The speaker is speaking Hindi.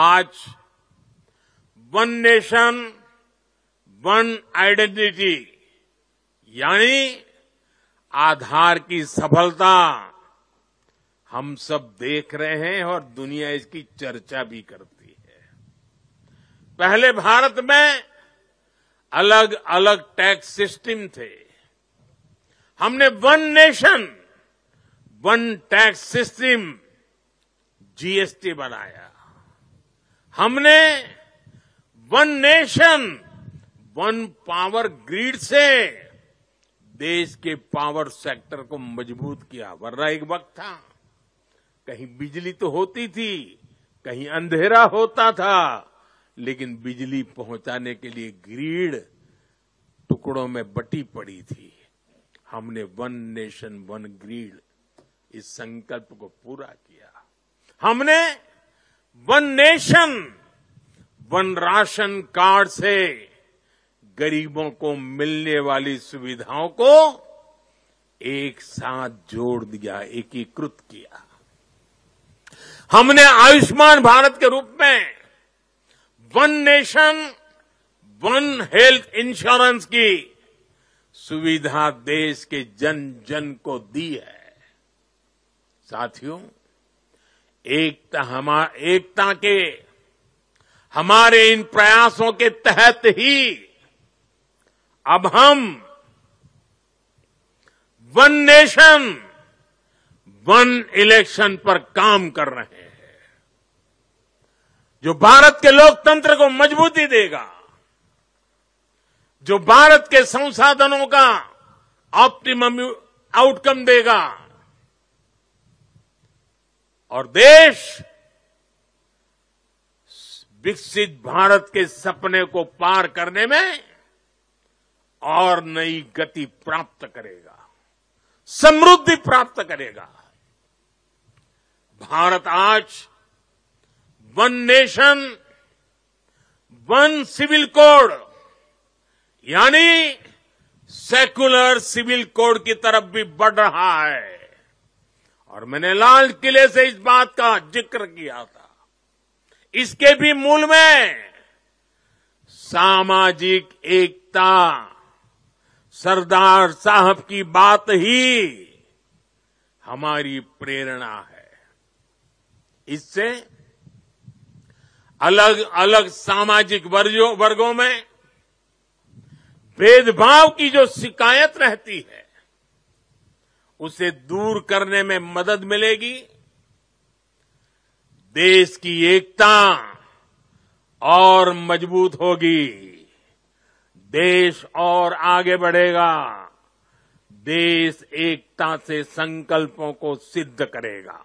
आज वन नेशन वन आइडेंटिटी यानी आधार की सफलता हम सब देख रहे हैं और दुनिया इसकी चर्चा भी करती है पहले भारत में अलग अलग टैक्स सिस्टम थे हमने one nation one tax system GST बनाया हमने one nation one power grid से देश के पावर सेक्टर को मजबूत किया वरना एक वक्त था कहीं बिजली तो होती थी कहीं अंधेरा होता था लेकिन बिजली पहुंचाने के लिए ग्रीड टुकड़ों में बटी पड़ी थी हमने वन नेशन वन ग्रीड इस संकल्प को पूरा किया हमने one nation one ration card से गरीबों को मिलने वाली सुविधाओं को एक साथ जोड़ दिया एकीकृत किया हमने आयुष्मान भारत के रूप में one nation one health insurance की सुविधा देश के जन जन को दी है साथियों एकता हमा एकता के हमारे इन प्रयासों के तहत ही अब हम वन नेशन वन इलेक्शन पर काम कर रहे हैं जो भारत के लोकतंत्र को मजबूती देगा जो भारत के संसाधनों का ऑप्टिमम आउटकम देगा और देश विकसित भारत के सपने को पार करने में और नई गति प्राप्त करेगा समृद्धि प्राप्त करेगा भारत आज one nation one civil code यानी सेक्युलर सिविल कोड की तरफ भी बढ़ रहा है और मैंने लाल किले से इस बात का जिक्र किया था इसके भी मूल में सामाजिक एकता सरदार साहब की बात ही हमारी प्रेरणा है इससे अलग अलग सामाजिक वर्गों में भेदभाव की जो शिकायत रहती है उसे दूर करने में मदद मिलेगी देश की एकता और मजबूत होगी देश और आगे बढ़ेगा देश एकता से संकल्पों को सिद्ध करेगा